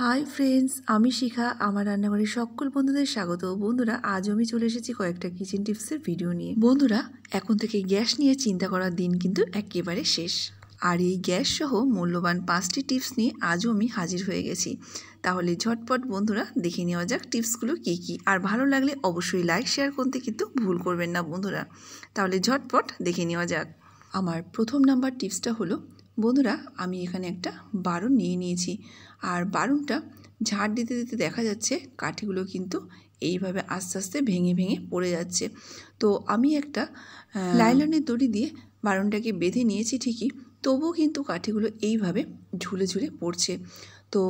Hi friends আমি শিখা আমার রান্নাঘরের সকল বন্ধুদের স্বাগত বন্ধুরা আজ আমি চলে এসেছি কয়েকটা কিচেন টিপসের ভিডিও নিয়ে বন্ধুরা এখন থেকে গ্যাস নিয়ে চিন্তা করার দিন কিন্তু একেবারে শেষ আর এই গ্যাস সহ মূল্যবান পাঁচটি টিপস নিয়ে আজও আমি হাজির হয়ে গেছি তাহলে ঝটপট বন্ধুরা দেখে নেওয়া যাক টিপসগুলো কি কি আর ভালো লাগলে অবশ্যই লাইক শেয়ার করতে কিন্তু ভুল করবেন না বন্ধুরা তাহলে ঝটপট দেখে নেওয়া যাক আমার প্রথম নাম্বার টিপসটা হলো বন্ধুরা আমি এখানে একটা বারণ নিয়ে নিয়েছি আর বারণটা ঝাড় দিতে দিতে দেখা যাচ্ছে কাঠিগুলো কিন্তু এইভাবে আস্তে আস্তে ভেঙে ভেঙে পড়ে যাচ্ছে তো আমি একটা লাইলনের দড়ি দিয়ে বারণটাকে বেঁধে নিয়েছি ঠিকই তবুও কিন্তু কাঠিগুলো এইভাবে ঝুলে ঝুলে পড়ছে তো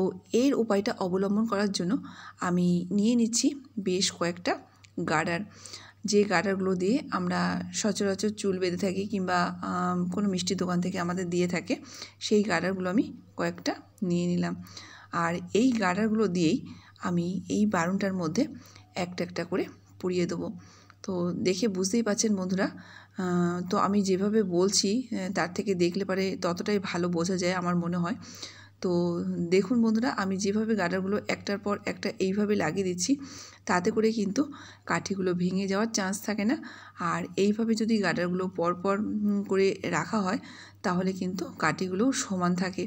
এর উপায়টা অবলম্বন করার জন্য আমি নিয়ে নিচ্ছি বেশ কয়েকটা গার্ডার যে গাটারগুলো দিয়ে আমরা সচরাচর চুল বেঁধে থাকি কিংবা কোনো মিষ্টির দোকান থেকে আমাদের দিয়ে থাকে সেই গাটারগুলো আমি কয়েকটা নিয়ে নিলাম আর এই গাটারগুলো দিয়েই আমি এই বারুনটার মধ্যে একটা একটা করে পুড়িয়ে দেবো তো দেখে বুঝতেই পাচ্ছেন বন্ধুরা তো আমি যেভাবে বলছি তার থেকে দেখলে পারে ততটাই ভালো বোঝা যায় আমার মনে হয় তো দেখুন বন্ধুরা আমি যেভাবে গাডারগুলো একটার পর একটা এইভাবে লাগিয়ে দিচ্ছি তাতে করে কিন্তু কাঠিগুলো ভেঙে যাওয়ার চান্স থাকে না আর এইভাবে যদি গাডারগুলো পর পর করে রাখা হয় তাহলে কিন্তু কাঠিগুলো সমান থাকে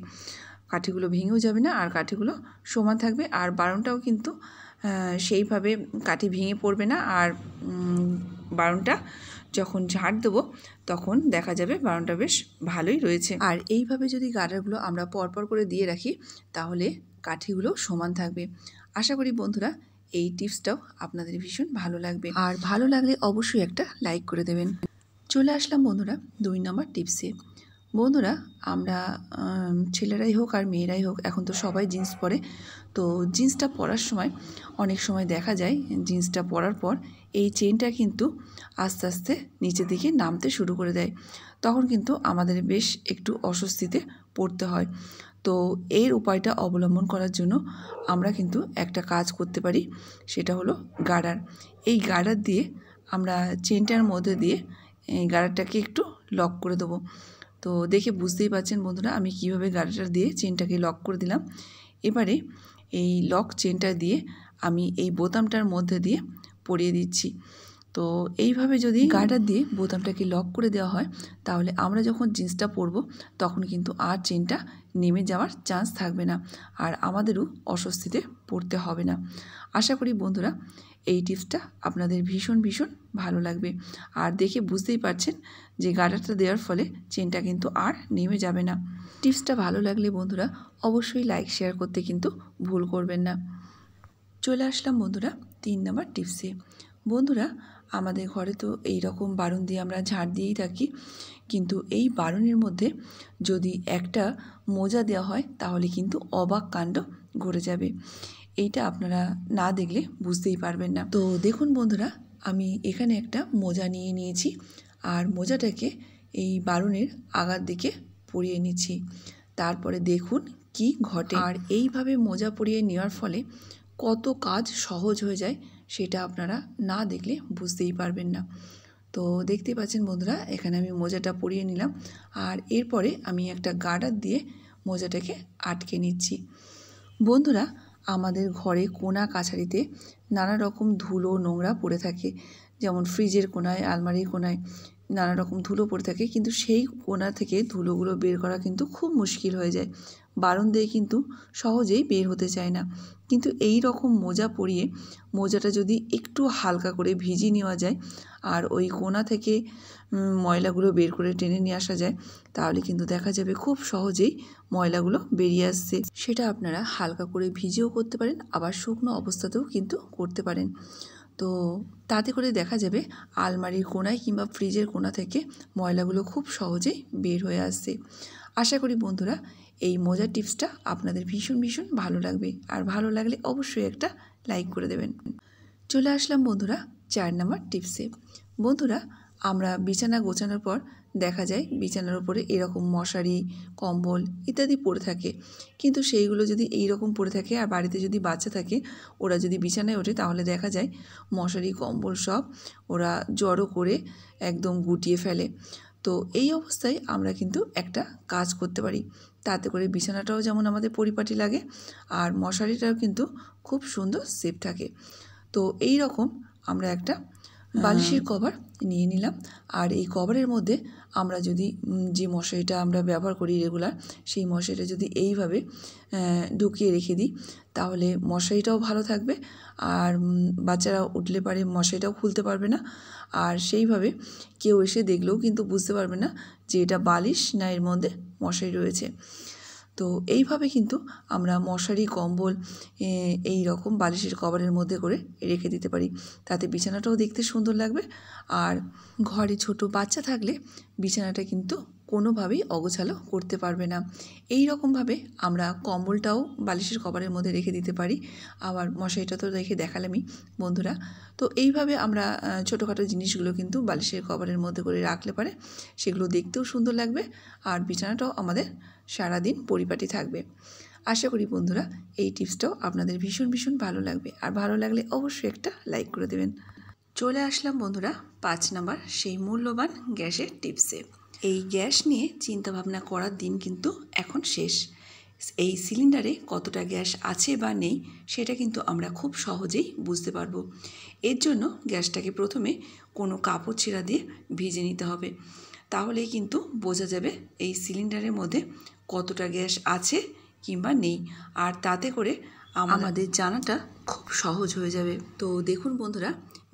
কাঠিগুলো ভেঙেও যাবে না আর কাঠিগুলো সমান থাকবে আর বারণটাও কিন্তু সেইভাবে কাঠি ভেঙে পড়বে না আর বারণটা যখন ঝাড় দেবো তখন দেখা যাবে বাগানটা বেশ ভালোই রয়েছে আর এইভাবে যদি গাডারগুলো আমরা পরপর করে দিয়ে রাখি তাহলে কাঠিগুলো সমান থাকবে আশা করি বন্ধুরা এই টিপসটাও আপনাদের ভীষণ ভালো লাগবে আর ভালো লাগলে অবশ্যই একটা লাইক করে দেবেন চলে আসলাম বন্ধুরা দুই নম্বর টিপসে বন্ধুরা আমরা ছেলেরাই হোক আর মেয়েরাই হোক এখন তো সবাই জিন্স পরে তো জিন্সটা পরার সময় অনেক সময় দেখা যায় জিন্সটা পরার পর এই চেনটা কিন্তু আস্তে আস্তে নিচের দিকে নামতে শুরু করে দেয় তখন কিন্তু আমাদের বেশ একটু অস্বস্তিতে পড়তে হয় তো এর উপায়টা অবলম্বন করার জন্য আমরা কিন্তু একটা কাজ করতে পারি সেটা হলো গার্ডার এই গার্ডার দিয়ে আমরা চেনটার মধ্যে দিয়ে এই গার্ডারটাকে একটু লক করে দেবো তো দেখে বুঝতেই পাচ্ছেন বন্ধুরা আমি কিভাবে গাড়িটা দিয়ে চেনটাকে লক করে দিলাম এবারে এই লক চেনটা দিয়ে আমি এই বোতামটার মধ্যে দিয়ে পরিয়ে দিচ্ছি তো এইভাবে যদি গার্ডার দিয়ে বোতামটাকে লক করে দেওয়া হয় তাহলে আমরা যখন জিন্সটা পরবো তখন কিন্তু আর চেনটা নেমে যাওয়ার চান্স থাকবে না আর আমাদেরও অস্বস্তিতে পড়তে হবে না আশা করি বন্ধুরা এই টিপসটা আপনাদের ভীষণ ভীষণ ভালো লাগবে আর দেখে বুঝতেই পারছেন যে গার্ডারটা দেওয়ার ফলে চেনটা কিন্তু আর নেমে যাবে না টিপসটা ভালো লাগলে বন্ধুরা অবশ্যই লাইক শেয়ার করতে কিন্তু ভুল করবেন না চলে আসলাম বন্ধুরা তিন নম্বর টিপসে বন্ধুরা আমাদের ঘরে তো এই রকম বারণ দিয়ে আমরা ঝাড় দিয়েই থাকি কিন্তু এই বারণের মধ্যে যদি একটা মোজা দেওয়া হয় তাহলে কিন্তু অবাক কাণ্ড ঘুরে যাবে এইটা আপনারা না দেখলে বুঝতেই পারবেন না তো দেখুন বন্ধুরা আমি এখানে একটা মোজা নিয়ে নিয়েছি আর মোজাটাকে এই বারণের আগার দিকে পরিয়ে নিচ্ছি তারপরে দেখুন কি ঘটে আর এইভাবে মোজা পরিয়ে নেওয়ার ফলে কত কাজ সহজ হয়ে যায় সেটা আপনারা না দেখলে বুঝতেই পারবেন না তো দেখতে পাচ্ছেন বন্ধুরা এখানে আমি মোজাটা পরিয়ে নিলাম আর এরপরে আমি একটা গার্ডার দিয়ে মোজাটাকে আটকে নিচ্ছি বন্ধুরা আমাদের ঘরে কোনা কাছারিতে নানা রকম ধুলো নোংরা পড়ে থাকে যেমন ফ্রিজের কোনায় আলমারির কোনায় নানা রকম ধুলো পড়ে থাকে কিন্তু সেই কোণা থেকে ধুলোগুলো বের করা কিন্তু খুব মুশকিল হয়ে যায় বারণ দিয়ে কিন্তু সহজেই বের হতে চায় না কিন্তু এই রকম মোজা পরিয়ে মোজাটা যদি একটু হালকা করে ভিজিয়ে নেওয়া যায় আর ওই কোণা থেকে ময়লাগুলো বের করে টেনে নিয়ে আসা যায় তাহলে কিন্তু দেখা যাবে খুব সহজেই ময়লাগুলো বেরিয়ে আসছে সেটা আপনারা হালকা করে ভিজেও করতে পারেন আবার শুকনো অবস্থাতেও কিন্তু করতে পারেন তো তাতে করে দেখা যাবে আলমারির কোনায় কিংবা ফ্রিজের কোনা থেকে ময়লাগুলো খুব সহজেই বের হয়ে আসছে আশা করি বন্ধুরা এই মজার টিপসটা আপনাদের ভীষণ ভীষণ ভালো লাগবে আর ভালো লাগলে অবশ্যই একটা লাইক করে দেবেন চলে আসলাম বন্ধুরা চার নাম্বার টিপসে বন্ধুরা আমরা বিছানা গোছানোর পর দেখা যায় বিছানার উপরে এরকম মশারি কম্বল ইত্যাদি পড়ে থাকে কিন্তু সেইগুলো যদি এই রকম পড়ে থাকে আর বাড়িতে যদি বাচ্চা থাকে ওরা যদি বিছানায় ওঠে তাহলে দেখা যায় মশারি কম্বল সব ওরা জড়ো করে একদম গুটিয়ে ফেলে তো এই অবস্থায় আমরা কিন্তু একটা কাজ করতে পারি তাতে করে বিছানাটাও যেমন আমাদের পরিপাটি লাগে আর মশারিটাও কিন্তু খুব সুন্দর সেফ থাকে তো এই রকম আমরা একটা বালিশের হ্যাঁ। কভার নিয়ে নিলাম আর এই কভারের মধ্যে আমরা যদি যে মশারিটা আমরা ব্যবহার করি রেগুলার সেই মশারিটা যদি এইভাবে ঢুকিয়ে রেখে দিই তাহলে মশারিটাও ভালো থাকবে আর বাচ্চারা উঠলে পারে মশারিটাও খুলতে পারবে না আর সেইভাবে কেউ এসে দেখলেও কিন্তু বুঝতে পারবে না যে এটা বালিশ না এর মধ্যে মশারি রয়েছে তো এইভাবে কিন্তু আমরা মশারি কম্বল এই রকম বালিশের কভারের মধ্যে করে রেখে দিতে পারি তাতে বিছানাটাও দেখতে সুন্দর লাগবে আর ঘরে ছোট বাচ্চা থাকলে বিছানাটা কিন্তু কোনোভাবেই অগোছালো করতে পারবে না এই রকমভাবে আমরা কম্বলটাও বালিশের কভারের মধ্যে রেখে দিতে পারি আবার মশারিটা তো রেখে দেখালামই বন্ধুরা তো এইভাবে আমরা ছোটোখাটো জিনিসগুলো কিন্তু বালিশের কভারের মধ্যে করে রাখলে পারে সেগুলো দেখতেও সুন্দর লাগবে আর বিছানাটাও আমাদের সারাদিন পরিপাটি থাকবে আশা করি বন্ধুরা এই টিপসটাও আপনাদের ভীষণ ভীষণ ভালো লাগবে আর ভালো লাগলে অবশ্যই একটা লাইক করে দেবেন চলে আসলাম বন্ধুরা পাঁচ নাম্বার সেই মূল্যবান গ্যাসের টিপসে এই গ্যাস নিয়ে চিন্তাভাবনা করার দিন কিন্তু এখন শেষ এই সিলিন্ডারে কতটা গ্যাস আছে বা নেই সেটা কিন্তু আমরা খুব সহজেই বুঝতে পারবো এর জন্য গ্যাসটাকে প্রথমে কোনো কাপড় ছিঁড়া দিয়ে ভিজে নিতে হবে তাহলেই কিন্তু বোঝা যাবে এই সিলিন্ডারের মধ্যে কতটা গ্যাস আছে কিংবা নেই আর তাতে করে আমাদের জানাটা খুব সহজ হয়ে যাবে তো দেখুন বন্ধুরা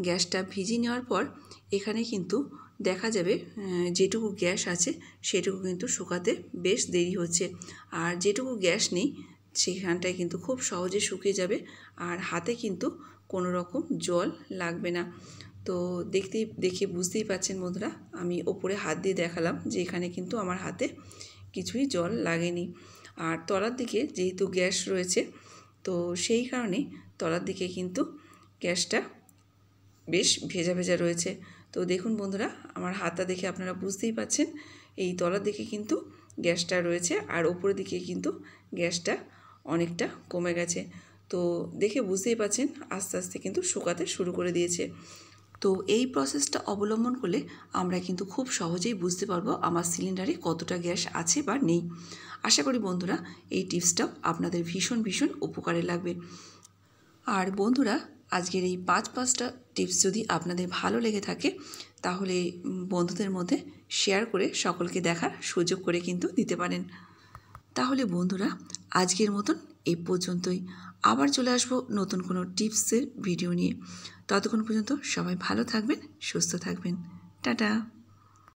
গ্যাসটা ভিজিয়ে নেওয়ার পর এখানে কিন্তু দেখা যাবে যেটুকু গ্যাস আছে সেটুকু কিন্তু শুকাতে বেশ দেরি হচ্ছে আর যেটুকু গ্যাস নেই সেখানটায় কিন্তু খুব সহজে শুকিয়ে যাবে আর হাতে কিন্তু কোনো রকম জল লাগবে না তো দেখতেই দেখে বুঝতেই পাচ্ছেন বন্ধুরা আমি ওপরে হাত দিয়ে দেখালাম যে এখানে কিন্তু আমার হাতে কিছুই জল লাগেনি আর তলার দিকে যেহেতু গ্যাস রয়েছে তো সেই কারণে তলার দিকে কিন্তু গ্যাসটা বেশ ভেজা ভেজা রয়েছে তো দেখুন বন্ধুরা আমার হাতটা দেখে আপনারা বুঝতেই পাচ্ছেন এই তলার দিকে কিন্তু গ্যাসটা রয়েছে আর ওপরের দিকে কিন্তু গ্যাসটা অনেকটা কমে গেছে তো দেখে বুঝতেই পাচ্ছেন আস্তে আস্তে কিন্তু শুকাতে শুরু করে দিয়েছে তো এই প্রসেসটা অবলম্বন করলে আমরা কিন্তু খুব সহজেই বুঝতে পারবো আমার সিলিন্ডারে কতটা গ্যাস আছে বা নেই আশা করি বন্ধুরা এই টিপসটাও আপনাদের ভীষণ ভীষণ উপকারে লাগবে আর বন্ধুরা আজকের এই পাঁচ পাঁচটা টিপস যদি আপনাদের ভালো লেগে থাকে তাহলে বন্ধুদের মধ্যে শেয়ার করে সকলকে দেখার সুযোগ করে কিন্তু দিতে পারেন তাহলে বন্ধুরা আজকের মতন এ পর্যন্তই আবার চলে আসব নতুন কোনো টিপসের ভিডিও নিয়ে ততক্ষণ পর্যন্ত সবাই ভালো থাকবেন সুস্থ থাকবেন টাটা